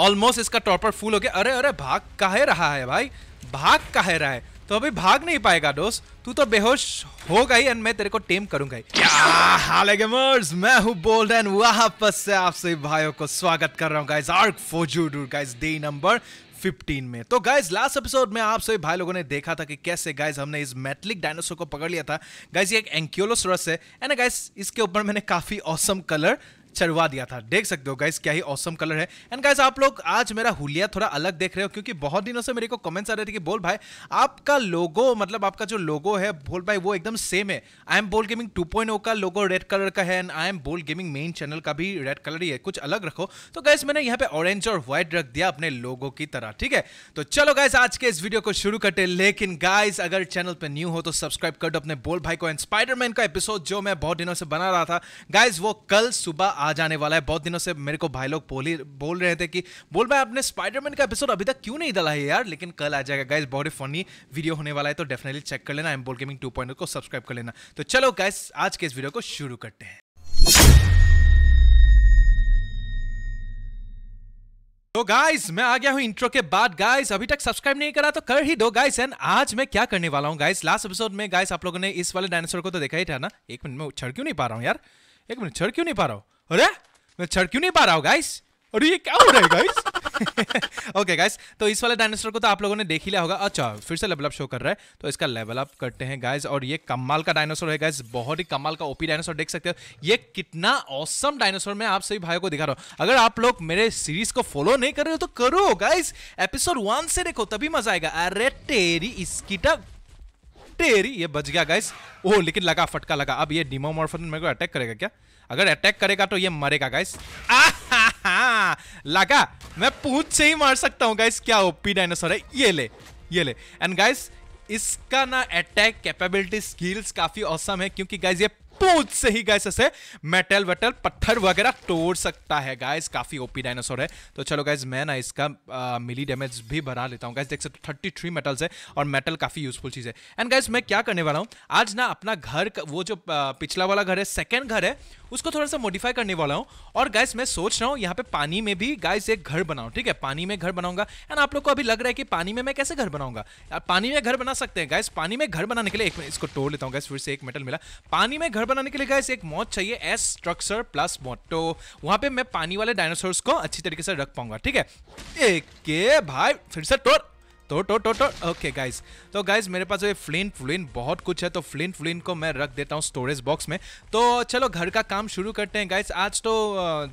Almost इसका टॉपर full हो गया अरे अरे भाग कहे रहा है भाई भाग काहे रहा है तो अभी भाग नहीं पाएगा दोस्त तू तो बेहोश हो गई एंड मैं तेरे को टेम करूंगा ही क्या हाल है गेमर्स मैं हूं बोल्ड एंड वापस से आप सभी भाइयों को स्वागत कर रहा हूं गाइस आर्क फोजू गाइस डे नंबर 15 में तो गाइज लास्ट एपिसोड में आप सभी भाई लोगों ने देखा था कि कैसे गाइज हमने इस मेटलिक डायनासोर को पकड़ लिया था गाइज ये एक एंक्योलोसरस है एंड गाइज इसके ऊपर मैंने काफी औसम कलर चढ़वा दिया था देख सकते हो गाइस क्या ही औसम कलर है एंड गाइस आप लोग आज मेरा हुलिया थोड़ा अलग देख रहे हो क्योंकि बहुत दिनों से मेरे को कमेंट्स आ रहे थे कि बोल भाई आपका लोगो मतलब आपका जो लोगो है बोल भाई वो एकदम सेम है आई एम बोल गेमिंग 2.0 का लोगो रेड कलर का है एंड आई एम बोल गेमिंग मेन चैनल का भी रेड कलर ही है कुछ अलग रखो तो गाइस मैंने यहाँ पे ऑरेंज और व्हाइट रख दिया अपने लोगो की तरह ठीक है तो चलो गाइस आज के इस वीडियो को शुरू करते लेकिन गाइस अगर चैनल पर न्यू हो तो सब्सक्राइब कर दो अपने बोल भाई को एंड स्पाइडरमैन का एपिसोड जो मैं बहुत दिनों से बना रहा था गाइज वो कल सुबह आ जाने वाला है बहुत दिनों से मेरे को भाई लोग बोल बोल रहे थे कि बोल भाई आपने स्पाइडरमैन का एपिसोड अभी तक क्यों नहीं डाला है यार लेकिन कल आ जाएगा गाइज बहुत ही फनी वीडियो होने वाला है तो डेफिनेटली चेक कर लेना एम बोल गेमिंग टू को सब्सक्राइब कर लेना तो चलो गाइज आज के इस वीडियो को शुरू करते हैं तो गाइस मैं आ गया हूँ इंट्रो के बाद गाइस अभी तक सब्सक्राइब नहीं करा तो कर ही दो गाइस एंड आज मैं क्या करने वाला हूँ गाइस लास्ट एपिसोड में गाइस आप लोगों ने इस वाले डायनासोर को तो देखा ही था ना एक मिनट में छड़ क्यों नहीं पा रहा हूँ यार एक मिनट छड़ क्यों नहीं पा रहा हूँ अरे मैं चढ़ क्यों नहीं पा रहा हूँ गाइस अरे ये क्या हो रहा है गाइस ओके गाइस तो इस वाले डायनासोर को तो आप लोगों ने देख ही लिया होगा अच्छा फिर से लेवल अप शो कर रहा है तो इसका लेवल अप करते हैं गाइस और ये कमाल का डायनासोर है गाइस बहुत ही कमाल का ओपी डायनासोर देख सकते हो ये कितना औसम डायनासोर मैं आप सभी भाइयों को दिखा रहा हूँ अगर आप लोग मेरे सीरीज को फॉलो नहीं कर रहे हो तो करो गाइस एपिसोड वन से देखो तभी मजा आएगा अरे तेरी इसकी टेरी ये बच गया गाइस ओह लेकिन लगा फटका लगा अब ये डिमोमोर्फन मेरे को अटैक करेगा क्या अगर अटैक करेगा तो ये मरेगा गाइस लगा मैं पूछ से ही मार सकता हूँ गाइस क्या ओपी डायनासोर है ये ले ये ले एंड गाइस इसका ना अटैक कैपेबिलिटी स्किल्स काफी औसम है क्योंकि गाइज ये पूछ से ही गाइस ऐसे मेटल वेटल पत्थर वगैरह तोड़ सकता है गाइस काफी ओपी डायनासोर है तो चलो गाइस मैं ना इसका आ, मिली डैमेज भी भरा लेता हूँ गाइस देख सकते थर्टी थ्री मेटल्स है और मेटल काफी यूजफुल चीज है एंड गाइस मैं क्या करने वाला हूँ आज ना अपना घर वो जो पिछला वाला घर है सेकेंड घर है उसको थोड़ा सा मॉडिफाई करने वाला हूँ और गाइस मैं सोच रहा हूँ यहाँ पे पानी में भी गाइस एक घर बनाऊँ ठीक है पानी में घर बनाऊंगा एंड आप लोग को अभी लग रहा है कि पानी में मैं कैसे घर बनाऊंगा पानी में घर बना सकते हैं गाइस पानी में घर बनाने के लिए एक इसको तोड़ लेता हूँ गाइस फिर से एक मेटल मिला पानी में घर बनाने के लिए गाइस एक मॉड चाहिए एस स्ट्रक्चर प्लस मॉड तो वहां पे मैं पानी वाले डायनासोर्स को अच्छी तरीके से रख पाऊंगा ठीक है एक के भाई फिर से टोर तो तो तो तो ओके गाइस तो गाइस मेरे पास ये फ्लिंट फ्लिंट बहुत कुछ है तो फ्लिंट फ्लिंट को मैं रख देता हूँ स्टोरेज बॉक्स में तो चलो घर का काम शुरू करते हैं गाइस आज तो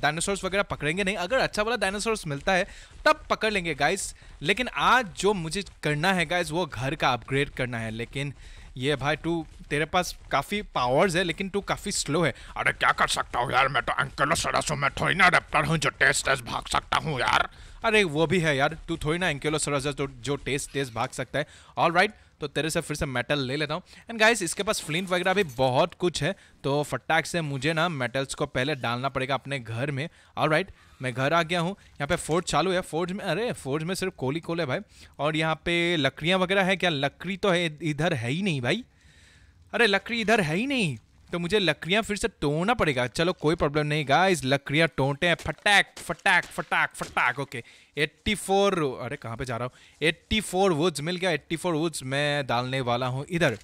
डायनासोर्स वगैरह पकड़ेंगे नहीं अगर अच्छा वाला डायनासोर्स मिलता है तब पकड़ लेंगे गाइस लेकिन आज जो मुझे करना है गाइस वो घर का अपग्रेड करना है लेकिन ये भाई तू तेरे पास काफ़ी पावर्स है लेकिन तू काफ़ी स्लो है अरे क्या कर सकता हूँ यार मैं तो अंकलो सरस हूँ मैं थोड़ी ना रेप्टर हूँ जो टेस्ट टेस्ट भाग सकता हूँ यार अरे वो भी है यार तू थोड़ी ना एंकेलो सरस तो जो, जो टेस्ट टेस्ट भाग सकता है ऑल राइट right, तो तेरे से फिर से मेटल ले लेता हूँ एंड गाइस इसके पास फ्लिंट वगैरह भी बहुत कुछ है तो फटाक से मुझे ना मेटल्स को पहले डालना पड़ेगा अपने घर में ऑल राइट right, मैं घर आ गया हूँ यहाँ पे फोर्ज चालू है फोर्ज में अरे फोर्ज में सिर्फ कोली कोल है भाई और यहाँ पे लकड़ियाँ वगैरह है क्या लकड़ी तो है इधर है ही नहीं भाई अरे लकड़ी इधर है ही नहीं तो मुझे लकड़ियाँ फिर से तोड़ना पड़ेगा चलो कोई प्रॉब्लम नहीं गाइस लकड़ियाँ टोंटे हैं फटैक फटैक फटाक फटाक ओके 84 अरे कहाँ पे जा रहा हूँ 84 फोर वुड्स मिल गया 84 फोर वुड्स मैं डालने वाला हूँ इधर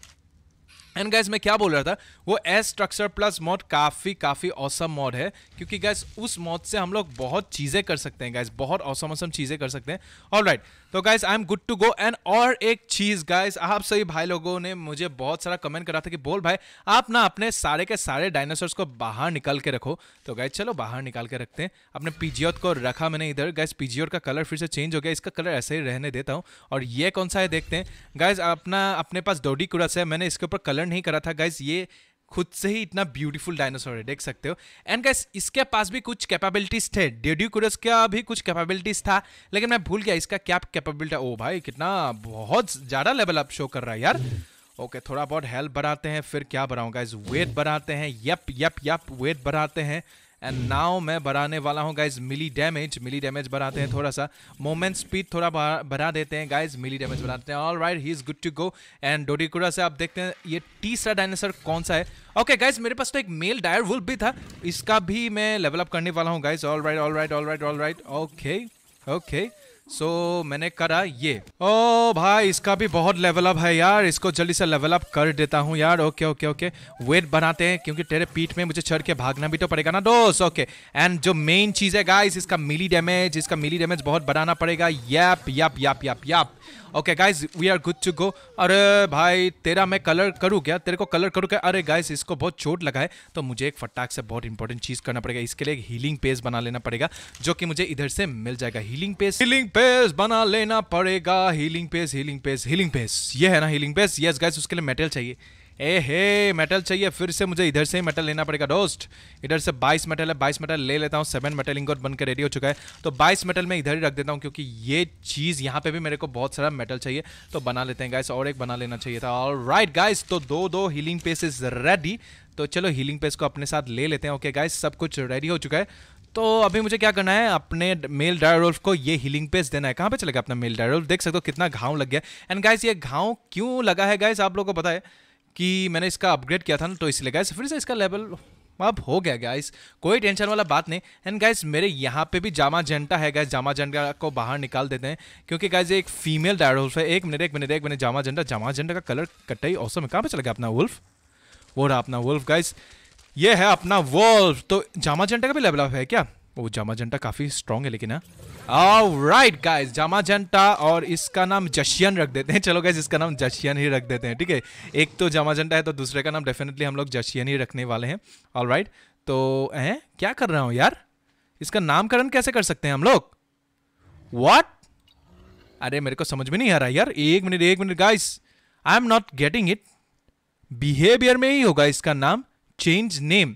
एंड गैस मैं क्या बोल रहा था वो एस स्ट्रक्चर प्लस मॉड काफ़ी काफ़ी औसम मॉड है क्योंकि गैस उस मॉड से हम लोग बहुत चीज़ें कर सकते हैं गैस बहुत औसम औसम चीज़ें कर सकते हैं ऑल राइट तो guys I am good to go and और एक चीज़ गाइज आप सभी भाई लोगों ने मुझे बहुत सारा कमेंट करा था कि बोल भाई आप ना अपने सारे के सारे डायनासोर्स को बाहर निकाल के रखो तो गाइज चलो बाहर निकाल के रखते हैं अपने पीजीओत को रखा मैंने इधर गाइज पीजियोट का कलर फिर से चेंज हो गया इसका कलर ऐसे ही रहने देता हूँ और ये कौन सा है देखते हैं गाइज अपना अपने पास डोडी कुरस है मैंने इसके ऊपर कलर लर्न नहीं करा था गाइज ये खुद से ही इतना ब्यूटीफुल डायनासोर है देख सकते हो एंड गाइस इसके पास भी कुछ कैपेबिलिटीज थे डेड्यूक्यूरस का भी कुछ कैपेबिलिटीज था लेकिन मैं भूल गया इसका क्या कैपेबिलिटी ओ भाई कितना बहुत ज़्यादा लेवल अप शो कर रहा है यार ओके okay, थोड़ा बहुत हेल्प बढ़ाते हैं फिर क्या बढ़ाऊंगा इस वेट बढ़ाते हैं यप यप यप वेट बढ़ाते हैं एंड नाउ मैं बढ़ाने वाला हूँ guys melee damage melee damage बढ़ाते हैं थोड़ा सा मोमेंट स्पीड थोड़ा बढ़ा देते हैं गाइज मिली डैमेज बढ़ाते हैं all right he is good to go and doedicurus से आप देखते हैं ये तीसरा डायनासर कौन सा है ओके okay, गाइज मेरे पास तो एक मेल डायर वुल्फ भी था इसका भी मैं लेवलअप करने वाला हूँ guys all right all right all right all right okay okay so so, मैंने करा ये ओ oh, भाई इसका भी बहुत लेवल अप है यार इसको जल्दी से लेवल अप कर देता हूँ यार ओके ओके ओके वेट बनाते हैं क्योंकि तेरे पीठ में मुझे चढ़ के भागना भी तो पड़ेगा ना दोस्त ओके एंड जो मेन चीज़ है गाइस इसका मिली डैमेज इसका मिली डैमेज बहुत बढ़ाना पड़ेगा yup yup yup yup yup okay guys we are good to go अरे भाई तेरा मैं कलर करूँ क्या तेरे को कलर करूँ क्या अरे गाइज इसको बहुत चोट लगा है तो मुझे एक फटाक से बहुत इंपॉर्टेंट चीज़ करना पड़ेगा इसके लिए एक हीलिंग पेज बना लेना पड़ेगा जो कि मुझे इधर से मिल जाएगा हीलिंग पेज हीलिंग पेस बना लेना पड़ेगा healing paste healing paste healing paste ये है ना हीलिंग पेस यस गाइस उसके लिए मेटल चाहिए ए हे मेटल चाहिए फिर से मुझे इधर से ही मेटल लेना पड़ेगा दोस्त इधर से 22 मेटल है 22 मेटल ले लेता हूँ सेवन मेटल इंगोट बनकर रेडी हो चुका है तो 22 मेटल मैं इधर ही रख देता हूँ क्योंकि ये चीज़ यहाँ पे भी मेरे को बहुत सारा मेटल चाहिए तो बना लेते हैं गाइस और एक बना लेना चाहिए था और राइट गाइस तो दो दो हीलिंग पेस इज रेडी तो चलो हीलिंग पेस को अपने साथ ले लेते हैं ओके गाइस सब कुछ रेडी हो चुका है तो अभी मुझे क्या करना है अपने मेल डायरोल्फ को ये हीलिंग पेस्ट देना है कहाँ पे गया अपना मेल डायरोल्फ देख सकते हो कितना घाव लग गया एंड गाइस ये घाव क्यों लगा है गाइस आप लोगों को पता है कि मैंने इसका अपग्रेड किया था ना तो इसलिए गाइस फिर से इसका लेवल अब हो गया गाइस कोई टेंशन वाला बात नहीं एंड गाइस मेरे यहाँ पे भी जामा जेंटा है गाइस जामा जेंटा को बाहर निकाल देते हैं क्योंकि गाइस एक फीमेल डायरोल्फ है एक मिनट एक मिनट एक मिनट जामा जेंटा जामा जेंटा का कलर कटाई औसम है कहाँ पर चला गया अपना उल्फ वो रहा अपना उल्फ गाइस ये है अपना वॉल्व तो जामा जेंटा का भी लेवल अप है क्या वो जामा जेंटा काफी स्ट्रॉन्ग है लेकिन राइट हाँ। गाइज जामा जेंटा और इसका नाम जशियन रख देते हैं चलो गाइज इसका नाम जशियन ही रख देते हैं ठीक है एक तो जामा जेंटा है तो दूसरे का नाम डेफिनेटली हम लोग जशियन ही रखने वाले हैं ऑल राइट तो ए क्या कर रहा हूँ यार इसका नामकरण कैसे कर सकते हैं हम लोग वॉट अरे मेरे को समझ में नहीं आ रहा यार एक मिनट एक minute guys I am not getting it behaviour में ही होगा इसका नाम चेंज नेम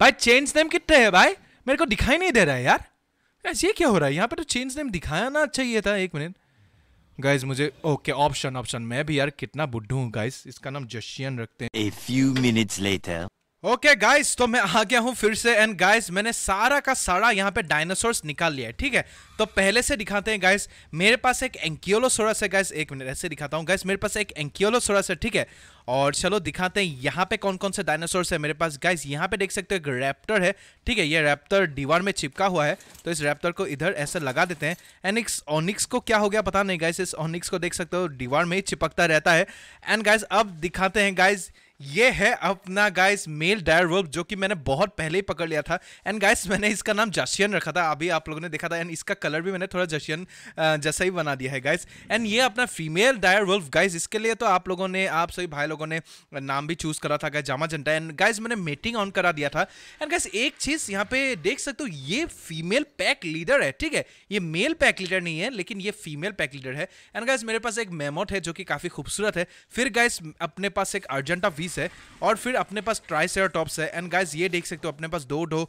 भाई चेंज नेम कितने है भाई मेरे को दिखाई नहीं दे रहा है यार गाइस ये क्या हो रहा है यहाँ पे तो चेंज नेम दिखाया ना चाहिए था एक मिनट गाइस मुझे ओके ऑप्शन ऑप्शन मैं भी यार कितना बुढ़ू हूँ गाइस इसका नाम जशियन रखते हैं ओके okay गाइस तो मैं आ गया हूँ फिर से एंड गाइस मैंने सारा का सारा यहाँ पे डायनासोर्स निकाल लिया है ठीक है तो पहले से दिखाते हैं गाइस मेरे पास एक एंकियोलोसोरस है गाइस एक मिनट ऐसे दिखाता हूँ गाइस मेरे पास एक एंकियोलोसोरस है ठीक है और चलो दिखाते हैं यहाँ पे कौन कौन से डायनासोर्स है मेरे पास गाइस यहाँ पे देख सकते हो एक रैप्टर है ठीक है ये रैप्टर दीवार में चिपका हुआ है तो इस रैप्टर को इधर ऐसे लगा देते हैं एंड इस ऑनिक्स को क्या हो गया पता नहीं गाइस इस ऑनिक्स को देख सकते हो दीवार में ही चिपकता रहता है एंड गाइस अब दिखाते हैं गाइज ये है अपना गाइस मेल डायर वर्ब जो कि मैंने बहुत पहले ही पकड़ लिया था एंड गाइस मैंने इसका नाम जशियन रखा था अभी आप लोगों ने देखा था एंड इसका कलर भी मैंने थोड़ा जशियन जैसा ही बना दिया है गाइस एंड ये अपना फीमेल डायर वर्ब गाइस इसके लिए तो आप लोगों ने आप सभी भाई लोगों ने नाम भी चूज़ करा था गाइस जामा जंटा एंड गाइज मैंने मीटिंग ऑन करा दिया था एंड गाइस एक चीज़ यहाँ पे देख सकते हो ये फीमेल पैक लीडर है ठीक है ये मेल पैक लीडर नहीं है लेकिन ये फीमेल पैक लीडर है एंड गाइज मेरे पास एक मेमोट है जो कि काफ़ी खूबसूरत है फिर गाइज अपने पास एक अर्जेंटा वी पीस है और फिर अपने पास ट्राई टॉप्स है एंड गाइस ये देख सकते हो अपने पास दो डो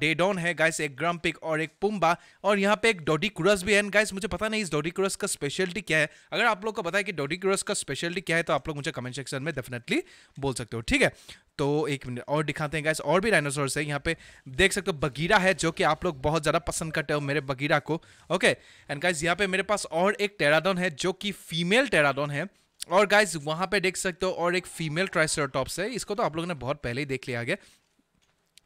डेडॉन है गाइस एक ग्राम पिक और एक पुम्बा और यहाँ पे एक डोडी क्रस भी है एंड गाइस मुझे पता नहीं इस डोडी क्रस का स्पेशलिटी क्या है अगर आप लोग को पता है कि डोडी क्रस का स्पेशलिटी क्या है तो आप लोग मुझे कमेंट सेक्शन में डेफिनेटली बोल सकते हो ठीक है तो एक मिनट और दिखाते हैं गाइस और भी डायनासोर है यहाँ पे देख सकते हो बगीरा है जो कि आप लोग बहुत ज़्यादा पसंद करते हो मेरे बगीरा को ओके एंड गाइस यहाँ पे मेरे पास और एक टेराडोन है जो कि फीमेल टेराडोन है और गाइज वहाँ पे देख सकते हो और एक फीमेल ट्राइसराटॉप्स है इसको तो आप लोगों ने बहुत पहले ही देख लिया गया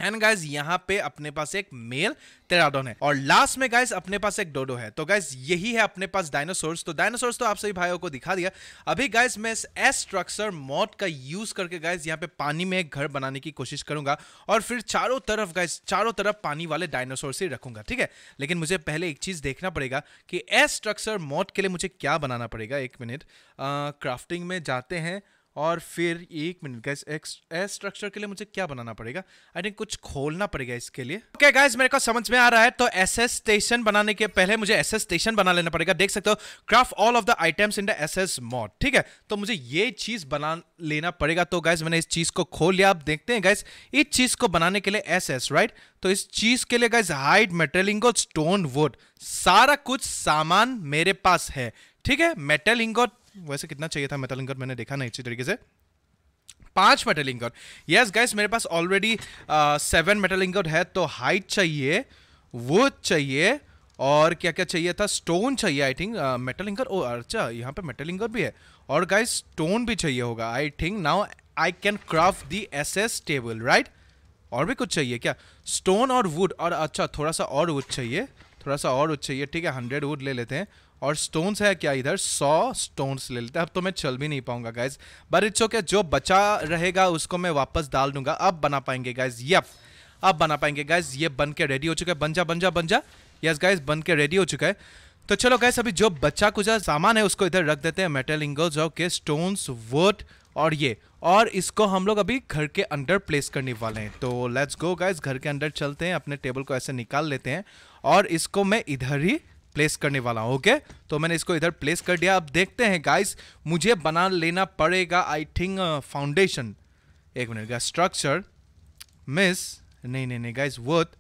एंड गाइज यहाँ पे अपने पास एक मेल टेराडोन है और लास्ट में गाइज अपने पास एक डोडो है तो गाइज यही है अपने पास डायनासोर्स तो डायनासोर्स तो आप सभी भाइयों को दिखा दिया अभी गाइज मैं इस एस स्ट्रक्चर मॉड का यूज करके गाइज यहाँ पे पानी में एक घर बनाने की कोशिश करूंगा और फिर चारों तरफ गाइज चारों तरफ पानी वाले डायनासोर से रखूंगा ठीक है लेकिन मुझे पहले एक चीज देखना पड़ेगा कि एस स्ट्रक्चर मॉड के लिए मुझे क्या बनाना पड़ेगा एक मिनट क्राफ्टिंग में जाते हैं और फिर एक मिनट गैस एस स्ट्रक्चर के लिए मुझे क्या बनाना पड़ेगा आई थिंक कुछ खोलना पड़ेगा इसके लिए ओके okay, गाइज मेरे को समझ में आ रहा है तो एस एस स्टेशन बनाने के पहले मुझे एस एस स्टेशन बना लेना पड़ेगा देख सकते हो craft all of the items in the S S mod ठीक है तो मुझे ये चीज बना लेना पड़ेगा तो गाइज मैंने इस चीज को खोल लिया आप देखते हैं गाइज इस चीज को बनाने के लिए एस एस राइट तो इस चीज के लिए गाइज हाइट मेटेलिंग स्टोन वुड सारा कुछ सामान मेरे पास है ठीक है मेटल इंगोट वैसे कितना चाहिए था मेटलिंगर मैंने देखा नहीं अच्छी तरीके से पांच मेटालिंकर यस गाइस मेरे पास ऑलरेडी सेवन मेटालिंकर है तो हाइट चाहिए वो चाहिए और क्या क्या चाहिए था स्टोन चाहिए आई थिंक मेटालिंकर ओ अच्छा यहाँ पे मेटालिंकर भी है और गाइस स्टोन भी चाहिए होगा I think now I can craft the S S table right और भी कुछ चाहिए क्या स्टोन और वुड और अच्छा थोड़ा सा और वुड चाहिए थोड़ा सा और वुड चाहिए ठीक है हंड्रेड वुड ले लेते हैं और स्टोन्स है क्या इधर सौ स्टोन्स ले लेते हैं अब तो मैं चल भी नहीं पाऊंगा गाइज बट इट्स ओके जो बचा रहेगा उसको मैं वापस डाल दूंगा अब बना पाएंगे गाइज यप अब बना पाएंगे गाइज ये बन के रेडी हो चुका है बन बंजा बंजा यस गाइज बन के रेडी हो चुका है तो चलो गाइस अभी जो बच्चा कुछ सामान है उसको इधर रख देते हैं मेटल इंगल्स ओके स्टोन्स वोट और ये और इसको हम लोग अभी घर के अंदर प्लेस करने वाले हैं तो लेट्स गो गाइस घर के अंदर चलते हैं अपने टेबल को ऐसे निकाल लेते हैं और इसको मैं इधर ही प्लेस करने वाला हूँ ओके तो मैंने इसको इधर प्लेस कर दिया अब देखते हैं गाइस मुझे बना लेना पड़ेगा आई थिंक फाउंडेशन एक मिनट का स्ट्रक्चर मिस नहीं नहीं नहीं गाइस वर्थ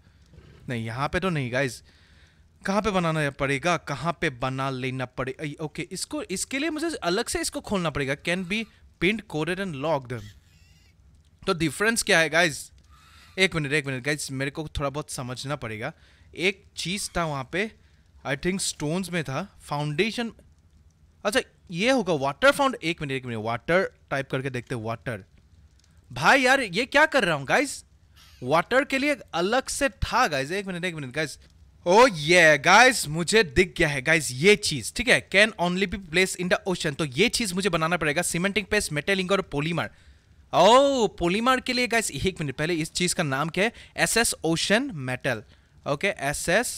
नहीं यहाँ पे तो नहीं गाइस कहाँ पे बनाना पड़ेगा कहाँ पे बना लेना पड़ेगा ओके इसको इसके लिए मुझे अलग से इसको खोलना पड़ेगा can be pin coded and locked तो डिफरेंस क्या है गाइज एक मिनट एक मिनट गाइज मेरे को थोड़ा बहुत समझना पड़ेगा एक चीज़ था वहाँ पे आई थिंक स्टोन्स में था फाउंडेशन अच्छा ये होगा वाटर फाउंड एक मिनट एक मिनट वाटर टाइप करके देखते वाटर भाई यार ये क्या कर रहा हूँ गाइस वाटर के लिए अलग से था गाइस एक मिनट एक मिनट गाइस ओ ये गाइस मुझे दिख गया है गाइस ये चीज ठीक है can only be place in the ocean तो ये चीज मुझे बनाना पड़ेगा सीमेंटिंग पेस्ट मेटेलिंग और पोलीमार ओ पोलीमार के लिए गाइस एक मिनट पहले इस चीज का नाम क्या है S S ocean metal okay S S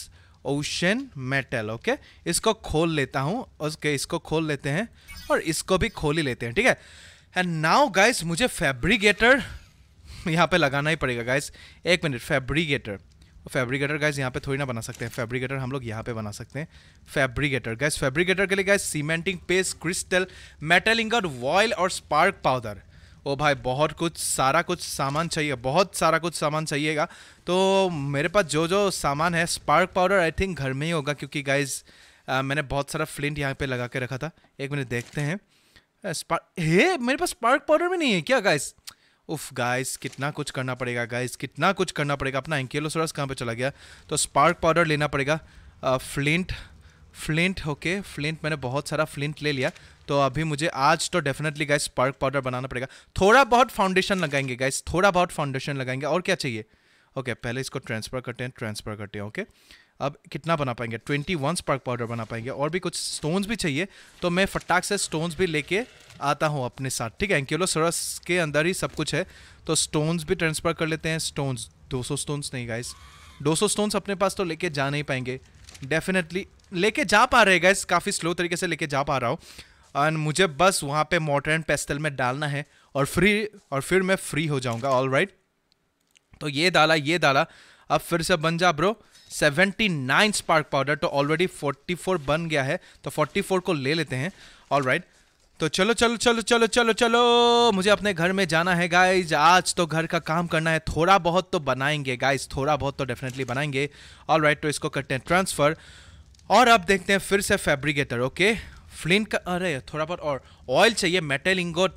ocean metal okay इसको खोल लेता हूँ ओके इसको खोल लेते हैं और इसको भी खोल ही लेते हैं ठीक है एंड नाउ गाइस मुझे फैब्रिकेटर यहाँ पे लगाना ही पड़ेगा गाइस एक मिनट फैब्रिकेटर फैब्रिकेटर गाइस यहाँ पे थोड़ी ना बना सकते हैं फैब्रिकेटर हम लोग यहाँ पे बना सकते हैं फैब्रिकेटर गाइस फैब्रिकेटर के लिए guys cementing paste crystal metal ingot oil और स्पार्क पाउडर ओ भाई बहुत कुछ सारा कुछ सामान चाहिए बहुत सारा कुछ सामान चाहिएगा तो मेरे पास जो जो सामान है स्पार्क पाउडर आई थिंक घर में ही होगा क्योंकि गाइज मैंने बहुत सारा फ्लिंट यहाँ पे लगा के रखा था एक मिनट देखते हैं स्पार्क हे मेरे पास स्पार्क पाउडर भी नहीं है क्या गाइज़ उफ गाइस कितना कुछ करना पड़ेगा गाइस कितना कुछ करना पड़ेगा अपना एंकेलोसोरस कहाँ पे चला गया तो स्पार्क पाउडर लेना पड़ेगा फ्लिंट फ्लिंट ओके फ्लिंट मैंने बहुत सारा फ्लिंट ले लिया तो अभी मुझे आज तो डेफिनेटली गाइस स्पार्क पाउडर बनाना पड़ेगा थोड़ा बहुत फाउंडेशन लगाएंगे गाइस थोड़ा बहुत फाउंडेशन लगाएंगे और क्या चाहिए ओके okay, पहले इसको ट्रांसफ़र करते हैं ट्रांसफ़र करते हैं ओके okay? अब कितना बना पाएंगे ट्वेंटी वन स्पार्क पाउडर बना पाएंगे और भी कुछ स्टोन्स भी चाहिए तो मैं फटाक से स्टोन्स भी लेके आता हूँ अपने साथ ठीक है एंक्यूलो सरस के अंदर ही सब कुछ है तो स्टोन्स भी ट्रांसफ़र कर लेते हैं स्टोन्स 200 स्टोन्स नहीं गाइस 200 स्टोन्स अपने पास तो लेके जा नहीं पाएंगे डेफिनेटली लेके जा पा रहे गाइस काफ़ी स्लो तरीके से लेके जा पा रहा हूँ एंड मुझे बस वहाँ पे मोटर एंड पेस्टल में डालना है और फ्री और फिर मैं फ्री हो जाऊँगा ऑल राइट तो ये डाला ये डाला अब फिर से बन जा ब्रो 79 स्पार्क पाउडर तो ऑलरेडी 44 बन गया है तो 44 को ले लेते हैं ऑल राइट तो चलो चलो चलो चलो चलो चलो मुझे अपने घर में जाना है गाइज आज तो घर का काम करना है थोड़ा बहुत तो बनाएंगे गाइज थोड़ा बहुत तो डेफिनेटली बनाएंगे ऑल राइट तो इसको करते हैं ट्रांसफ़र और अब देखते हैं फिर से फैब्रिकेटर ओके okay? फ्लिन का अरे थोड़ा बहुत और ऑयल चाहिए मेटल इंगोट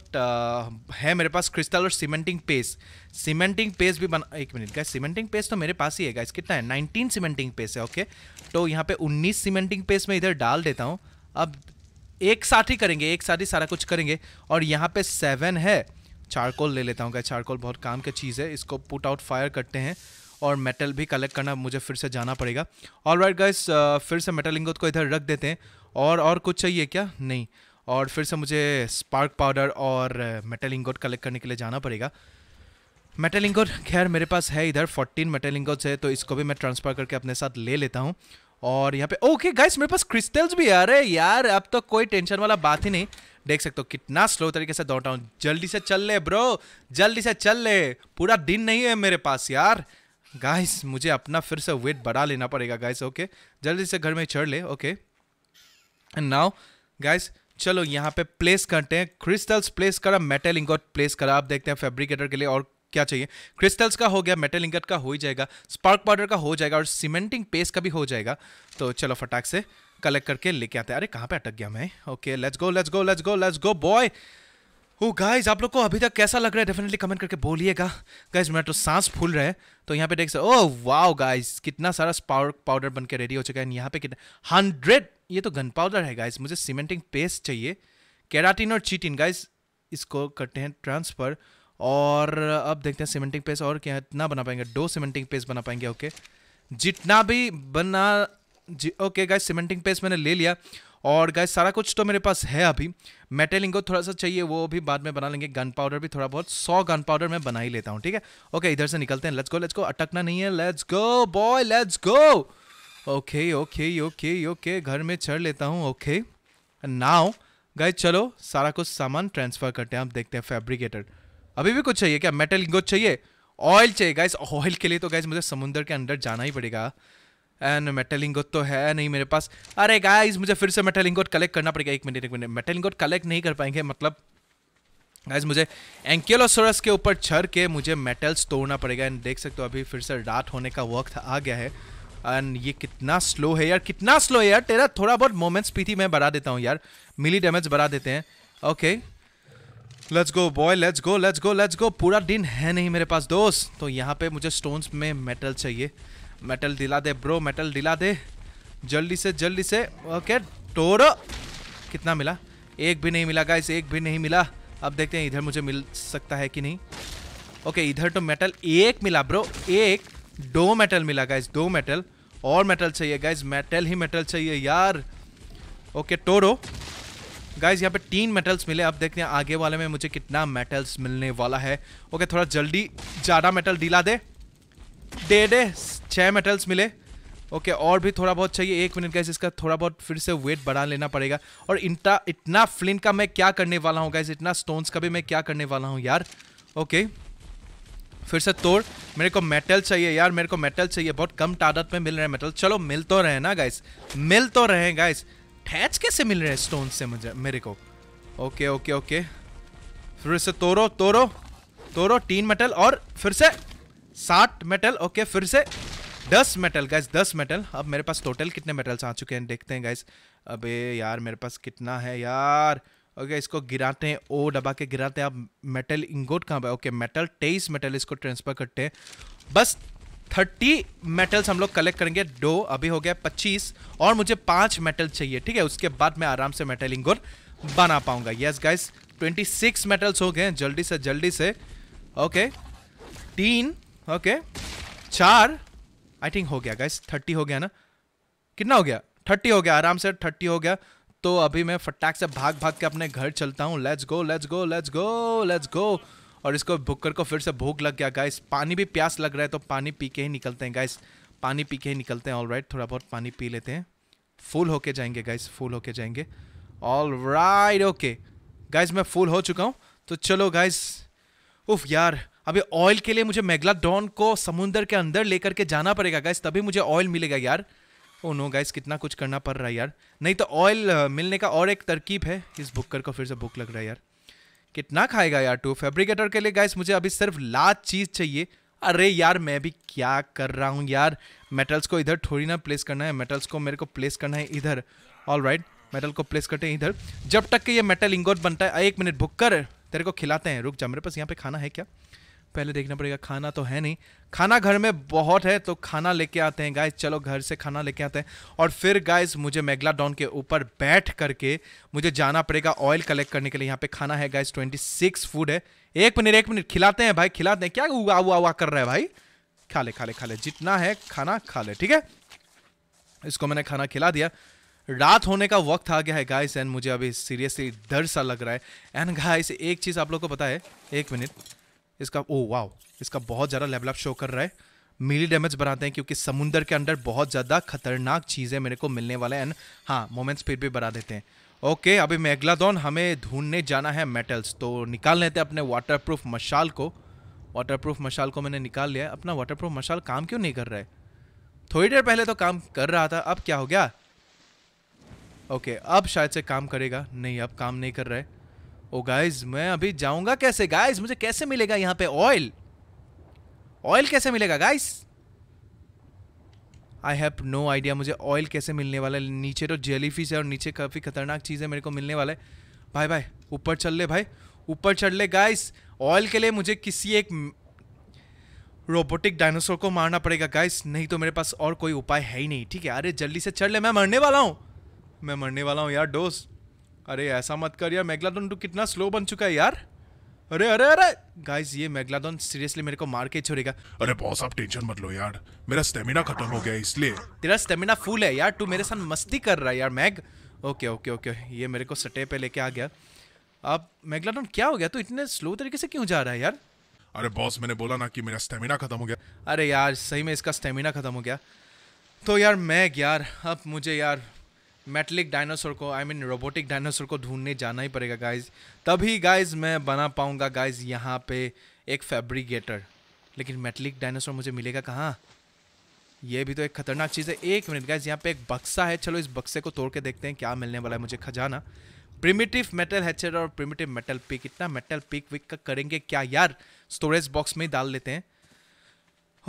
है मेरे पास क्रिस्टल और सीमेंटिंग पेस्ट सीमेंटिंग पेस्ट भी बना एक मिनट का सीमेंटिंग पेस्ट तो मेरे पास ही है गाइस कितना है नाइनटीन सीमेंटिंग पेस्ट है ओके तो यहाँ पे उन्नीस सीमेंटिंग पेस्ट मैं इधर डाल देता हूँ अब एक साथ ही करेंगे एक साथ ही सारा कुछ करेंगे और यहाँ पे सेवन है चारकोल ले लेता हूँ क्या चारकोल बहुत काम का चीज़ है इसको पुट आउट फायर करते हैं और मेटल भी कलेक्ट करना मुझे फिर से जाना पड़ेगा और राइट गाइस फिर से मेटल इंगोट को इधर रख देते हैं और और कुछ चाहिए क्या नहीं और फिर से मुझे स्पार्क पाउडर और मेटल इंगोट कलेक्ट करने के लिए जाना पड़ेगा मेटल इंगोट खैर मेरे पास है इधर 14 मेटल इंगोट्स है तो इसको भी मैं ट्रांसफ़र करके अपने साथ ले लेता हूँ और यहाँ पे ओके गाइस मेरे पास क्रिस्टल्स भी आ रहे यार अब तो कोई टेंशन वाला बात ही नहीं देख सकते हो कितना स्लो तरीके से दौड़ता हूँ जल्दी से चल ले ब्रो जल्दी से चल ले पूरा दिन नहीं है मेरे पास यार गाइस मुझे अपना फिर से वेट बढ़ा लेना पड़ेगा गाइस ओके जल्दी से घर में चढ़ ले ओके एंड नाउ गाइस चलो यहाँ पे प्लेस करते हैं क्रिस्टल्स प्लेस करा मेटल इंगोट प्लेस करा आप देखते हैं फेब्रिकेटर के लिए और क्या चाहिए क्रिस्टल्स का हो गया मेटल इंगट का हो ही जाएगा स्पार्क पाउडर का हो जाएगा और सीमेंटिंग पेस्ट का भी हो जाएगा तो चलो फटाक से कलेक्ट करके लेके आते हैं अरे कहाँ पे अटक गया मैं okay let's go let's go let's go let's go boy ओ गाइज आप लोग को अभी तक कैसा लग रहा है डेफिनेटली कमेंट करके बोलिएगा गाइज मेरा तो सांस फूल रहा है तो यहाँ पे देख सकते ओ वाओ गाइज कितना सारा स्पार्क पाउडर बन के रेडी हो चुका है यहाँ पे कितना हंड्रेड ये तो गन पाउडर है गाइस मुझे सीमेंटिंग पेस्ट चाहिए कैराटिन और चीटिन गाइस इसको करते हैं ट्रांसफ़र और अब देखते हैं सीमेंटिंग पेस्ट और क्या इतना बना पाएंगे दो सीमेंटिंग पेस्ट बना पाएंगे ओके जितना भी बना जी ओके गाइस सीमेंटिंग पेस्ट मैंने ले लिया और गाइस सारा कुछ तो मेरे पास है अभी मेटेलिंग को थोड़ा सा चाहिए वो भी बाद में बना लेंगे गन पाउडर भी थोड़ा बहुत सौ गन पाउडर मैं बना ही लेता हूँ ठीक है ओके इधर से निकलते हैं लेट्स गो लेट्स गो अटकना नहीं है let's go boy let's go okay okay okay okay घर में चढ़ लेता हूँ ओके नाव गाय चलो सारा कुछ सामान ट्रांसफर करते हैं आप देखते हैं फैब्रिकेटर अभी भी कुछ चाहिए क्या मेटल इंगोट चाहिए ऑयल चाहिए गाइस ऑयल के लिए तो गाइस मुझे समुंदर के अंदर जाना ही पड़ेगा एंड मेटल इंगोट तो है नहीं मेरे पास अरे गाइस मुझे फिर से मेटल इंगोट कलेक्ट करना पड़ेगा एक मिनट एक मिनट मेटल इंगोट कलेक्ट नहीं कर पाएंगे मतलब गाइज मुझे एंकेलोसोरस के ऊपर छर के मुझे मेटल्स तोड़ना पड़ेगा एंड देख सकते हो अभी फिर से रात होने का वक्त आ गया है एंड ये कितना स्लो है यार कितना स्लो है यार तेरा थोड़ा बहुत मोमेंट्स भी थी मैं बढ़ा देता हूँ यार मिली डैमेज बढ़ा देते हैं okay let's go boy let's go let's go let's go पूरा दिन है नहीं मेरे पास दोस्त तो यहाँ पे मुझे स्टोन्स में मेटल चाहिए मेटल दिला दे ब्रो मेटल दिला दे जल्दी से जल्दी से ओके टोरो कितना मिला एक भी नहीं मिला गाइस एक भी नहीं मिला अब देखते हैं इधर मुझे मिल सकता है कि नहीं ओके इधर तो मेटल एक मिला ब्रो एक दो मेटल मिला गाइस दो मेटल और मेटल चाहिए गाइज मेटल ही मेटल चाहिए यार ओके टोरो गाइज यहाँ पे तीन मेटल्स मिले अब देखते हैं आगे वाले में मुझे कितना मेटल्स मिलने वाला है ओके थोड़ा जल्दी ज़्यादा मेटल दिला दे दे दे छह मेटल्स मिले ओके okay, और भी थोड़ा बहुत चाहिए एक मिनट गाइज इसका थोड़ा बहुत फिर से वेट बढ़ा लेना पड़ेगा और इतना इतना फ्लिन का मैं क्या करने वाला हूँ गाइज इतना स्टोन्स का भी मैं क्या करने वाला हूँ यार ओके okay. फिर से तोड़ मेरे को मेटल चाहिए यार मेरे को मेटल चाहिए बहुत कम तादाद में मिल रहे हैं मेटल चलो मिल तो रहे ना गाइस मिल तो रहे गाइस ठैच कैसे मिल रहे हैं स्टोन से मुझे मेरे को ओके ओके ओके फिर से तोड़ो तोड़ो तोड़ो तीन मेटल और फिर से साठ मेटल ओके फिर से दस मेटल गाइस दस मेटल अब मेरे पास टोटल कितने मेटल्स आ चुके हैं देखते हैं गाइस अबे यार मेरे पास कितना है यार ओके इसको गिराते हैं ओ डबा के गिराते हैं आप मेटल इंगोट कहाँ पर ओके मेटल तेईस मेटल इसको ट्रांसफर करते हैं बस थर्टी मेटल्स हम लोग कलेक्ट करेंगे दो अभी हो गया पच्चीस और मुझे पांच मेटल चाहिए ठीक है उसके बाद मैं आराम से मेटल इंगोट बना पाऊंगा yes guys twenty six metals हो गए जल्दी से जल्दी से ओके तीन ओके चार आई थिंक हो गया गाइस थर्टी हो गया ना कितना हो गया थर्टी हो गया आराम से थर्टी हो गया तो अभी मैं फटाक से भाग भाग के अपने घर चलता हूँ let's go let's go let's go let's go और इसको भुक्कर को फिर से भूख लग गया गाइस पानी भी प्यास लग रहा है तो पानी पी के ही निकलते हैं गाइस पानी पी के ही निकलते हैं ऑल राइट थोड़ा बहुत पानी पी लेते हैं फुल होके जाएंगे गाइस फुल होके जाएंगे ऑल राइट ओके गाइस मैं फुल हो चुका हूँ तो चलो गाइस उफ यार अभी ऑयल के लिए मुझे मेगला डॉन को समुंदर के अंदर लेकर के जाना पड़ेगा गाइस तभी मुझे ऑयल मिलेगा यार ओ नो गाइस कितना कुछ करना पड़ रहा है यार नहीं तो ऑयल uh, मिलने का और एक तरकीब है इस बुकर को फिर से भूख लग रहा है यार कितना खाएगा यार टू फैब्रिकेटर के लिए गाइस मुझे अभी सिर्फ लास्ट चीज़ चाहिए अरे यार मैं भी क्या कर रहा हूँ यार मेटल्स को इधर थोड़ी ना प्लेस करना है मेटल्स को मेरे को प्लेस करना है इधर ऑल राइट मेटल को प्लेस करते हैं इधर जब तक कि ये मेटल इंगोट बनता है एक मिनट भुक्कर तेरे को खिलाते हैं रुक जा मेरे पास यहाँ पे खाना है क्या पहले देखना पड़ेगा खाना तो है नहीं खाना घर में बहुत है तो खाना लेके आते हैं गाइस चलो घर से खाना लेके आते हैं और फिर गाइस मुझे मेगला डाउन के ऊपर बैठ करके मुझे जाना पड़ेगा ऑयल कलेक्ट करने के लिए यहाँ पे खाना है गाइस ट्वेंटी सिक्स फूड है एक मिनट एक मिनट खिलाते हैं भाई खिलाते हैं क्या हुआ हुआ हुआ कर रहा है भाई खा ले खा ले खा ले जितना है खाना खा ले ठीक है इसको मैंने खाना खिला दिया रात होने का वक्त आ गया है गाइस एंड मुझे अभी सीरियसली डर सा लग रहा है एंड गाइस एक चीज़ आप लोग को पता है एक मिनट इसका ओ वाओ इसका बहुत ज़्यादा लेवल अप शो कर रहा है मिली डैमेज बढ़ाते हैं क्योंकि समुंदर के अंदर बहुत ज़्यादा खतरनाक चीज़ें मेरे को मिलने वाला है एंड हाँ मोमेंट स्पीड भी बढ़ा देते हैं ओके अभी मेगलादॉन हमें ढूंढने जाना है मेटल्स तो निकाल लेते हैं अपने वाटरप्रूफ मशाल को वाटरप्रूफ मशाल को मैंने निकाल लिया अपना वाटरप्रूफ मशाल काम क्यों नहीं कर रहा है थोड़ी देर पहले तो काम कर रहा था अब क्या हो गया ओके अब शायद से काम करेगा नहीं अब काम नहीं कर रहा है ओ गाइस मैं अभी जाऊंगा कैसे गाइस मुझे कैसे मिलेगा यहाँ पे ऑयल ऑयल कैसे मिलेगा guys I have no idea मुझे ऑयल कैसे मिलने वाला है नीचे तो जेली फिश है और नीचे काफ़ी खतरनाक चीज़ें मेरे को मिलने वाला है भाई भाई ऊपर चल ले भाई ऊपर चढ़ ले गाइस ऑयल के लिए मुझे किसी एक रोबोटिक डायनासोर को मारना पड़ेगा गाइस नहीं तो मेरे पास और कोई उपाय है ही नहीं ठीक है अरे जल्दी से चढ़ ले मैं मरने वाला हूँ मैं मरने वाला हूँ यार दोस्त अरे ऐसा मत कर यार मेगलाडोन तो कितना स्लो बन चुका है यार अरे अरे अरे गाइस ये मेगलाडोन सीरियसली मेरे को मार के छोड़ेगा अरे बॉस आप टेंशन मत लो यार मेरा स्टेमिना खत्म हो गया इसलिए तेरा स्टेमिना फुल है यार तू मेरे साथ मस्ती कर रहा है यार मैग ओके ओके ओके ये मेरे को सटे पे लेके आ गया अब मेगलाडोन क्या हो गया तू तो इतने स्लो तरीके से क्यों जा रहा है यार अरे बॉस मैंने बोला ना कि मेरा स्टेमिना खत्म हो गया अरे यार सही में इसका स्टेमिना खत्म हो गया तो यार मैग यार अब मुझे यार मेटलिक डायनासोर को आई मीन रोबोटिक डायनासोर को ढूंढने जाना ही पड़ेगा गाइज तभी गाइज मैं बना पाऊँगा गाइज यहाँ पे एक फैब्रिकेटर लेकिन मेटलिक डायनासोर मुझे मिलेगा कहाँ ये भी तो एक खतरनाक चीज़ है एक मिनट गाइज यहाँ पे एक बक्सा है चलो इस बक्से को तोड़ के देखते हैं क्या मिलने वाला है मुझे खजाना प्रिमिटिव मेटल हैचर और प्रिमिटिव मेटल पिक इतना मेटल पिक विक का करेंगे क्या यार स्टोरेज बॉक्स में ही डाल लेते हैं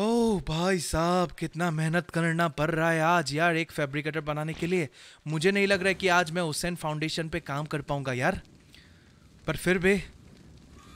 ओ भाई साहब कितना मेहनत करना पड़ रहा है आज यार एक फैब्रिकेटर बनाने के लिए मुझे नहीं लग रहा है कि आज मैं हुसैन फाउंडेशन पे काम कर पाऊंगा यार पर फिर भी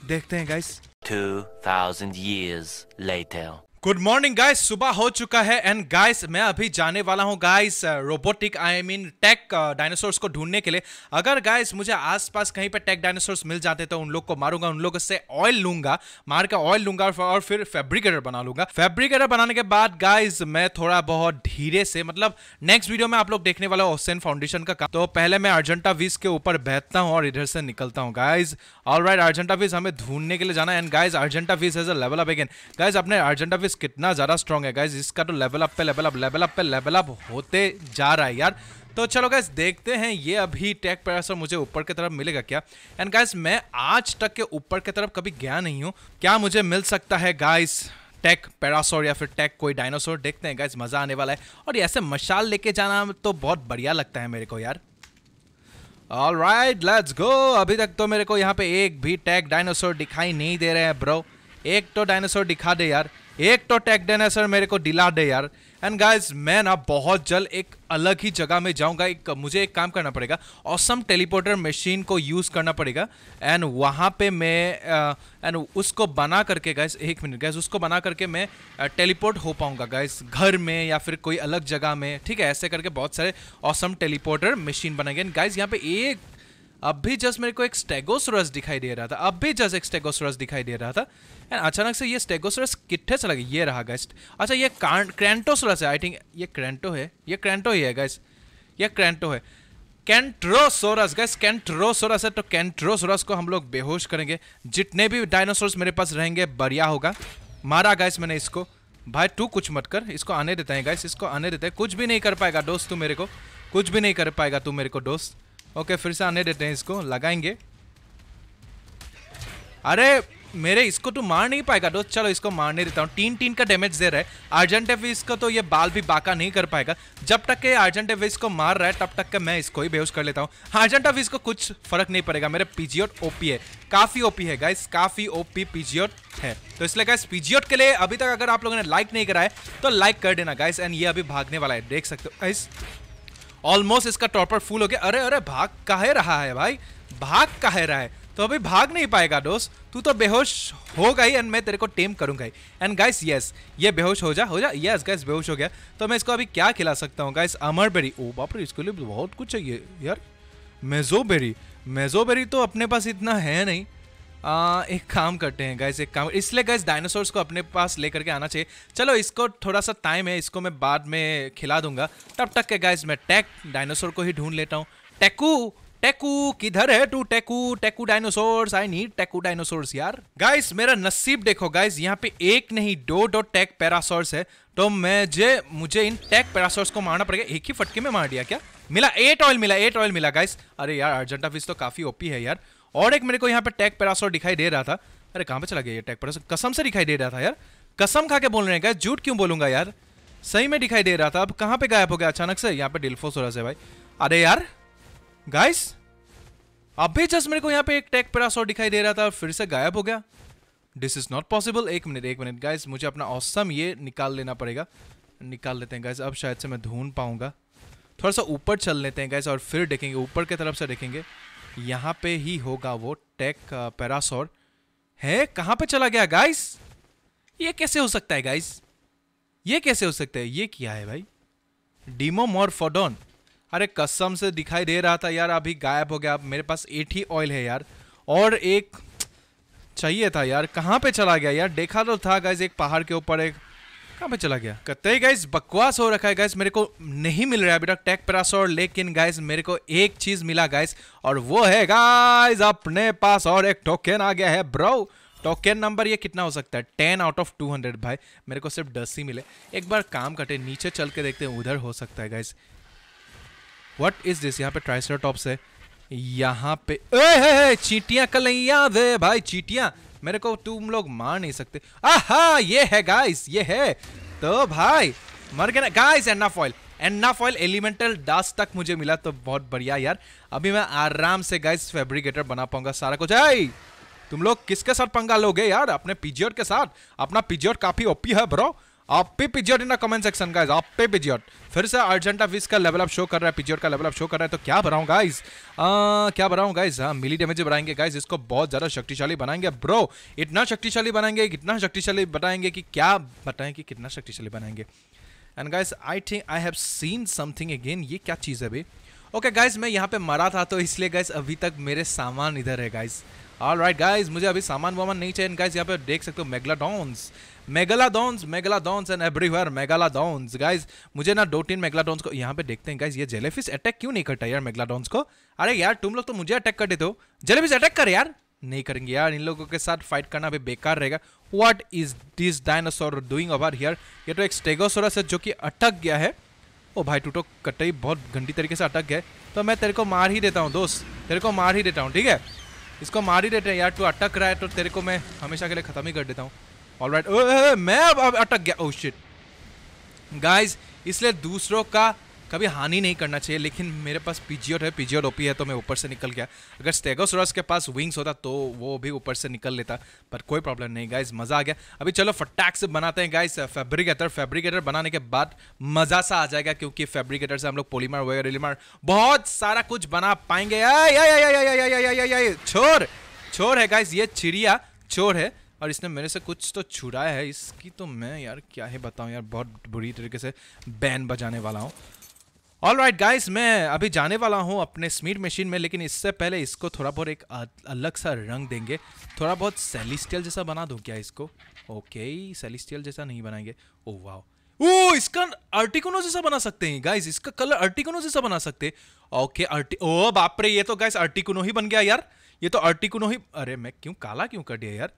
देखते हैं guys 2000 years later good morning guys सुबह हो चुका है एंड गाइस मैं अभी जाने वाला हूँ guys robotic I mean tech dinosaurs को ढूंढने के लिए अगर गाइस मुझे आसपास कहीं पे टेक डायनासोर्स मिल जाते तो उन लोग को मारूंगा उन लोगों से ऑयल लूंगा मार के ऑयल लूंगा और फिर फैब्रिकेटर बना लूंगा फेब्रिकेटर बनाने के बाद गाइज मैं थोड़ा बहुत धीरे से मतलब नेक्स्ट वीडियो में आप लोग देखने वाला हुसैन फाउंडेशन का काम तो पहले मैं अर्जेंटा विज के ऊपर बैठता हूँ और इधर से निकलता हूँ गाइज ऑल राइट अर्जेंटा वीज हमें ढूंढने के लिए जाना and guys argentavis is a level up again guys अपने अर्जेंटा यूएस कितना ज़्यादा स्ट्रॉन्ग है गाइज इसका तो लेवल अप पे लेवल अप लेवल अप पे लेवल अप होते जा रहा है यार तो चलो गैस देखते हैं ये अभी टैग पैरासर मुझे ऊपर की तरफ मिलेगा क्या एंड गाइस मैं आज तक के ऊपर की तरफ कभी गया नहीं हूँ क्या मुझे मिल सकता है गाइस टैक पैरासोर या फिर टैक कोई डायनासोर देखते हैं गाइस मज़ा आने वाला है और ऐसे मशाल लेके जाना तो बहुत बढ़िया लगता है मेरे को यार ऑल राइट लेट्स गो अभी तक तो मेरे को यहाँ पे एक भी टैग डायनासोर दिखाई नहीं दे रहे हैं ब्रो एक तो डायनासोर दिखा दे यार एक तो टेक देना सर मेरे को दिला दे यार एंड गाइज मैं ना बहुत जल्द एक अलग ही जगह में जाऊंगा एक मुझे एक काम करना पड़ेगा औसम टेलीपोर्टर मशीन को यूज़ करना पड़ेगा एंड वहाँ पे मैं एंड उसको बना करके गाइज एक मिनट गाइज उसको बना करके मैं टेलीपोर्ट हो पाऊँगा गाइज घर में या फिर कोई अलग जगह में ठीक है ऐसे करके बहुत सारे औसम टेलीपोर्टर मशीन बनाएंगे एंड गाइज यहाँ पे एक अब भी जस्ट मेरे को एक स्टेगोसोरस दिखाई दे रहा था अब भी जस्ट एक स्टेगोसोरस दिखाई दे रहा था एंड अचानक से ये स्टेगोसोरस किट्ठे से लगे ये रहा गैस अच्छा ये क्रैंटोसोरस है आई थिंक ये क्रेंटो है ये क्रेंटो ही है गैस ये क्रेंटो है कैंट्रोसोरस गैस कैंट्रोसोरस है तो कैंट्रोसोरस को हम लोग बेहोश करेंगे जितने भी डायनासोरस मेरे पास रहेंगे बढ़िया होगा मारा गैस मैंने इसको भाई तू कुछ मत कर इसको आने देते हैं गैस इसको आने देते हैं कुछ भी नहीं कर पाएगा दोस्त तू मेरे को कुछ भी नहीं कर पाएगा तू मेरे को दोस्त ओके फिर से आने देते हैं इसको लगाएंगे अरे मेरे इसको तो मार नहीं पाएगा दोस्त चलो इसको मारने देता हूँ तीन तीन का डैमेज दे रहा है अर्जेंट एफ इसको तो ये बाल भी बाका नहीं कर पाएगा जब तक के अर्जेंट एफ इसको मार रहा है तब तक के मैं इसको ही बेहोश कर लेता हूँ अर्जेंट एफ इसको कुछ फर्क नहीं पड़ेगा मेरे पीजीओट ओपी है काफ़ी ओपी है गाइस काफ़ी ओपी पीजीओट है तो इसलिए गाइस पीजीओट के लिए अभी तक अगर आप लोगों ने लाइक नहीं करा है तो लाइक कर देना गाइस एंड ये अभी भागने वाला है देख सकते हो गाइस ऑलमोस्ट इसका टॉपर फुल हो गया अरे अरे भाग कहे रहा है भाई भाग कह रहा है तो अभी भाग नहीं पाएगा दोस्त तू तो बेहोश होगा ही एंड मैं तेरे को टेम करूंगा ही एंड गाइस यस ये बेहोश हो जा हो जा यस गाइस बेहोश हो गया तो मैं इसको अभी क्या खिला सकता हूँ गाइस अमरबेरी ओ बाप रे इसके लिए बहुत कुछ चाहिए यार मेजोबेरी मेजोबेरी तो अपने पास इतना है नहीं आ, एक काम करते हैं गैस एक काम इसलिए गैस डायनासोर्स को अपने पास लेकर के आना चाहिए चलो इसको थोड़ा सा टाइम है इसको मैं बाद में खिला दूंगा तब तक के गैस मैं टैक डायनासोर को ही ढूंढ लेता हूँ टैकू टेकू किधर है टू टेकू टेकू डायनासोर्स आई नीड टेकू डायनासोर्स यार गाइस मेरा नसीब देखो गाइस यहाँ पे एक नहीं दो डो टैक पैरासोर्स है तो मैं जे मुझे इन टैक पैरासोर्स को मारना पड़ेगा एक ही फटके में मार दिया क्या मिला एट ऑयल मिला एट ऑयल मिला गाइस अरे यार अर्जेंटा फिश तो काफ़ी ओपी है यार और एक मेरे को यहाँ पे टैग पेरासोर दिखाई दे रहा था अरे कहाँ पे चला गया ये टैग पैरासोर कसम से दिखाई दे रहा था यार कसम खा के बोल रहे हैं गाइस झूठ क्यों बोलूंगा यार सही में दिखाई दे रहा था अब कहाँ पे गायब हो गया अचानक से यहाँ पे डिल्फोस हो रहा है भाई अरे यार गाइस अभी जस्ट मेरे को यहाँ पे एक टैग पेरासोर दिखाई दे रहा था फिर से गायब हो गया दिस इज नॉट पॉसिबल एक मिनट एक मिनट गाइस मुझे अपना औसम ये निकाल लेना पड़ेगा निकाल लेते हैं गाइस अब शायद से मैं ढूंढ पाऊंगा थोड़ा सा ऊपर चल लेते हैं गैस और फिर देखेंगे ऊपर की तरफ से देखेंगे यहाँ पे ही होगा वो टेक पैरासोर uh, है कहाँ पे चला गया गाइस ये कैसे हो सकता है गाइस ये कैसे हो सकता है ये क्या है भाई डीमो डीमोमोरफोडोन अरे कसम से दिखाई दे रहा था यार अभी गायब हो गया मेरे पास एट ही ऑयल है यार और एक चाहिए था यार कहाँ पे चला गया यार देखा तो था गाइस एक पहाड़ के ऊपर एक कहाँ पे चला गया कहते ही गाइज बकवास हो रखा है गाइज मेरे को नहीं मिल रहा है बेटा तक टेक पैरासोर लेकिन गाइज मेरे को एक चीज मिला गाइज और वो है गाइज अपने पास और एक टोकन आ गया है ब्रो टोकन नंबर ये कितना हो सकता है ten out of two hundred भाई मेरे को सिर्फ दस ही मिले एक बार काम कटे नीचे चल के देखते हैं उधर हो सकता है गाइज वट इज दिस यहाँ पे ट्राइसर टॉप्स है यहाँ पे ए, ए, ए, चीटियाँ कलैया दे भाई चीटियाँ मेरे को तुम लोग मार नहीं सकते आहा ये है गाइस ये है तो भाई मर गया गाइस एंड फॉइल एन्ना फॉइल एलिमेंटल डस्ट तक मुझे मिला तो बहुत बढ़िया यार अभी मैं आराम से गाइस फैब्रिकेटर बना पाऊंगा सारा कुछ आई तुम लोग किसके साथ पंगा लोगे यार अपने पिजियोर के साथ अपना पिजियोर काफी ओपी है ब्रो आप पे पिजियट इन कमेंट सेक्शन गाइज आप पे पिजियट फिर से अर्जेंटा विस का लेवल अप शो कर रहा है पिजियट का लेवल अप शो कर रहा है तो क्या बनाऊ गाइज क्या बनाऊ गाइज हाँ मिली डेमेज बनाएंगे गाइज इसको बहुत ज़्यादा शक्तिशाली बनाएंगे ब्रो इतना शक्तिशाली बनाएंगे कितना शक्तिशाली बताएंगे कि क्या बताएं कि कितना शक्तिशाली बनाएंगे and guys I think I have seen something again ये क्या चीज़ है भाई ओके okay, गाइज मैं यहाँ पे मरा था तो इसलिए गाइज अभी तक मेरे सामान इधर है गाइज ऑल राइट गाइज मुझे अभी सामान वामान नहीं चाहिए गाइज यहाँ पे देख सकते हो megalodons megalodons megalodons and everywhere megalodons guys मुझे ना दो तीन मेगालाडॉन्स को यहाँ पे देखते हैं गाइस ये जेलेफिश अटैक क्यों नहीं करता यार मेगालाडॉन्स को अरे यार तुम लोग तो मुझे अटैक कर देते हो जेलेफिश अटैक कर यार नहीं करेंगे यार इन लोगों के साथ फाइट करना भी बेकार रहेगा what is this dinosaur doing over here ये तो एक स्टेगोसोरस है जो कि अटक गया है ओ भाई टूटो कटई बहुत गंदी तरीके से अटक गए तो मैं तेरे को मार ही देता हूँ दोस्त तेरे को मार ही देता हूँ ठीक है इसको मार ही देते हैं यार तू अटक रहा है तो तेरे को मैं हमेशा के लिए ख़त्म ही कर देता हूँ ऑल राइट मैं अब अब अटक गया ओह शिट गाइस इसलिए दूसरों का कभी हानि नहीं करना चाहिए लेकिन मेरे पास पीजियोट है पिजियोट ओपी है तो मैं ऊपर से निकल गया अगर स्टेगोसोरस के पास विंग्स होता तो वो भी ऊपर से निकल लेता पर कोई प्रॉब्लम नहीं गाइज मज़ा आ गया अभी चलो फटैक से बनाते हैं गाइज फैब्रिकेटर फैब्रिकेटर बनाने के बाद मज़ा सा आ जाएगा क्योंकि फैब्रिकेटर से हम लोग पोलीमार वगैरह रिलीमार बहुत सारा कुछ बना पाएंगे छोर छोर है गाइज ये चिड़िया छोर है और इसने मेरे से कुछ तो छुड़ाया है इसकी तो मैं यार क्या ही बताऊँ यार बहुत बुरी तरीके से बैन बजाने वाला हूँ ऑल राइट गाइज मैं अभी जाने वाला हूँ अपने स्मीट मशीन में लेकिन इससे पहले इसको थोड़ा बहुत एक अलग सा रंग देंगे थोड़ा बहुत सेलिस्टियल जैसा बना दूँ क्या इसको ओके सेलिस्टियल जैसा नहीं बनाएंगे ओ वाह ओ इसका अर्टिकोनो जैसा बना सकते हैं गाइज इसका कलर अर्टिकोनो जैसा बना सकते हैं ओके अर्टी ओ बापरे ये तो गाइस अर्टिकोनो ही बन गया यार ये तो अर्टिकोनो ही अरे मैं क्यों काला क्यों कर दिया यार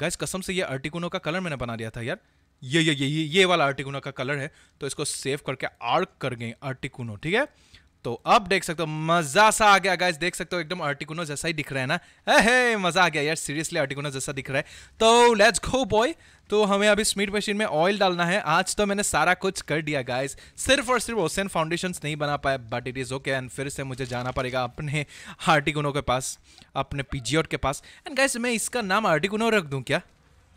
गाइस कसम से ये आर्टिकुनो का कलर मैंने बना दिया था यार ये ये ये ये, वाला आर्टिकुनो का कलर है तो इसको सेव करके आर्क कर गए आर्टिकुनो ठीक है तो अब देख सकते हो मजा सा आ गया गाइस देख सकते हो एकदम आर्टिकुनो जैसा ही दिख रहा है ना हे मजा आ गया यार सीरियसली आर्टिकुनो जैसा दिख रहा है तो लेट्स गो बॉय तो हमें अभी स्मीट मशीन में ऑयल डालना है आज तो मैंने सारा कुछ कर दिया गाइस सिर्फ और सिर्फ ओसन फाउंडेशन नहीं बना पाया but it is okay and फिर से मुझे जाना पड़ेगा अपने आर्टिकुनो के पास अपने पीजीओट के पास एंड गाइस मैं इसका नाम आर्टिकुनो रख दूँ क्या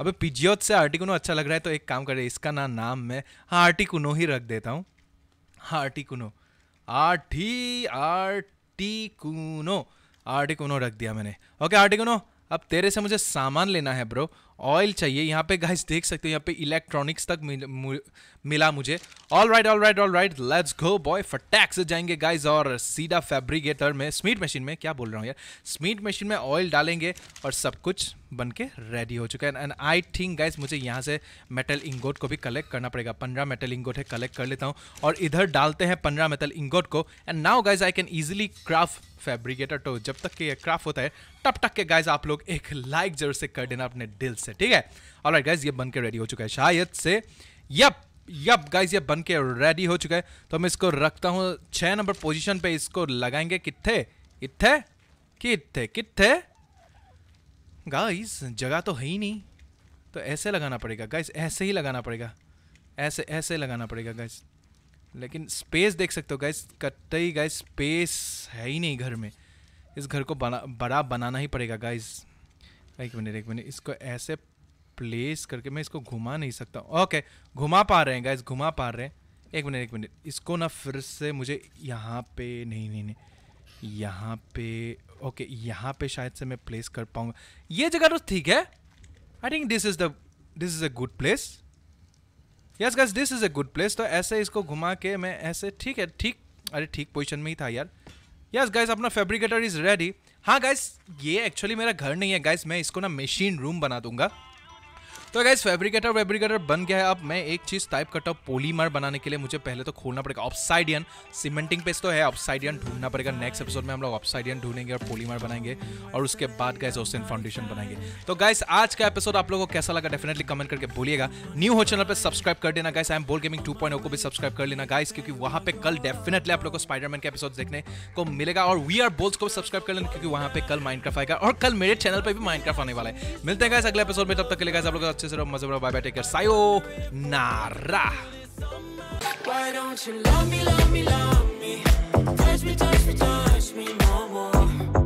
अब पीजीओट से आर्टिकुनो अच्छा लग रहा है तो एक काम करे इसका ना नाम मैं आर्टिकुनो ही रख देता हूँ आर्टिकुनो आठी आर्टिकुनो आर्टिकुनो रख दिया मैंने ओके okay, आर्टिकुनो अब तेरे से मुझे सामान लेना है ब्रो ऑयल चाहिए यहाँ पे गाइस देख सकते हो यहाँ पे इलेक्ट्रॉनिक्स तक मिल, मिला मुझे all right all right all right let's go boy फटैक से जाएंगे गाइस और सीधा फैब्रिकेटर में स्मीट मशीन में क्या बोल रहा हूँ यार स्मीट मशीन में ऑयल डालेंगे और सब कुछ बन के रेडी हो चुका है एंड आई थिंक गाइज मुझे यहाँ से मेटल इंगोट को भी कलेक्ट करना पड़ेगा पंद्रह मेटल इंगोट है कलेक्ट कर लेता हूँ और इधर डालते हैं पंद्रह मेटल इंगोट को and now guys I can easily craft fabricator तो जब तक कि क्राफ्ट होता है तब तक के गाइज आप लोग एक लाइक जरूर से कर देना अपने दिल से ठीक है और गाइज ये बन के रेडी हो चुका है शायद से यप यप गाइज ये बन के रेडी हो चुका है तो मैं इसको रखता हूँ छः नंबर पोजिशन पर इसको लगाएंगे कितने इतने कितने कितने गाइज जगह तो है ही नहीं तो ऐसे लगाना पड़ेगा गाइज ऐसे ही लगाना पड़ेगा ऐसे ऐसे लगाना पड़ेगा गाइज लेकिन स्पेस देख सकते हो गाइज कतई गाइज स्पेस है ही नहीं घर में इस घर को बना बड़ा बनाना ही पड़ेगा गाइज एक मिनट एक मिनट इसको ऐसे प्लेस करके मैं इसको घुमा नहीं सकता ओके घुमा पा रहे हैं गाइस घुमा पा रहे हैं एक मिनट एक मिनट इसको ना फिर से मुझे यहाँ पे नहीं नहीं नहीं यहाँ पे ओके यहाँ पे शायद से मैं प्लेस कर पाऊँगा ये जगह तो ठीक है I think this is the this is a good place yes guys this is a good place तो ऐसे इसको घुमा के मैं ऐसे ठीक है ठीक अरे ठीक पोजिशन में ही था यार यस गाइस अपना फेब्रिकेटर इज रेडी हाँ गाइस ये एक्चुअली मेरा घर नहीं है गाइस मैं इसको ना मशीन रूम बना दूंगा तो अगर फैब्रिकेटर वेब्रिकेटर बन गया है अब मैं एक चीज टाइप करता हूँ पोलीमर बनाने के लिए मुझे पहले तो खोलना पड़ेगा ऑप्साइडियन सीमेंटिंग पेस्ट तो है ऑप्साइडियन ढूंढना पड़ेगा नेक्स्ट एपिसोड में हम लोग ऑप्साइडियन ढूंढेंगे और पोलीमर बनाएंगे और उसके बाद गैस ओसिन फाउंडेशन बनाएंगे तो गैस आज का एपिसोड आप लोगों को कैसा लगा डेफिनेटली कमेंट करके बोलिएगा न्यू हो चैनल पर सब्सक्राइब कर देना गाइस आई एम बोल गेमिंग टू को भी सब्सक्राइब कर लेना गाइस क्योंकि वहां पे कल डेफिनेटली आप लोग को स्पाइडरमैन के एपिसोड देखने को मिलेगा और वी आर बोल्स को सब्सक्राइब कर लेना क्योंकि वहां पे कल माइंड आएगा और कल मेरे चैनल पर भी माइंड आने वाला है मिलते हैं गाइस अगले एपिसोड में तब तक के लिए गाइस आप लोग से सिर्फ मजे बाय बाय टेक केयर सायो नारा Why don't you love me, love me, love me? Touch me, touch me, touch me no more.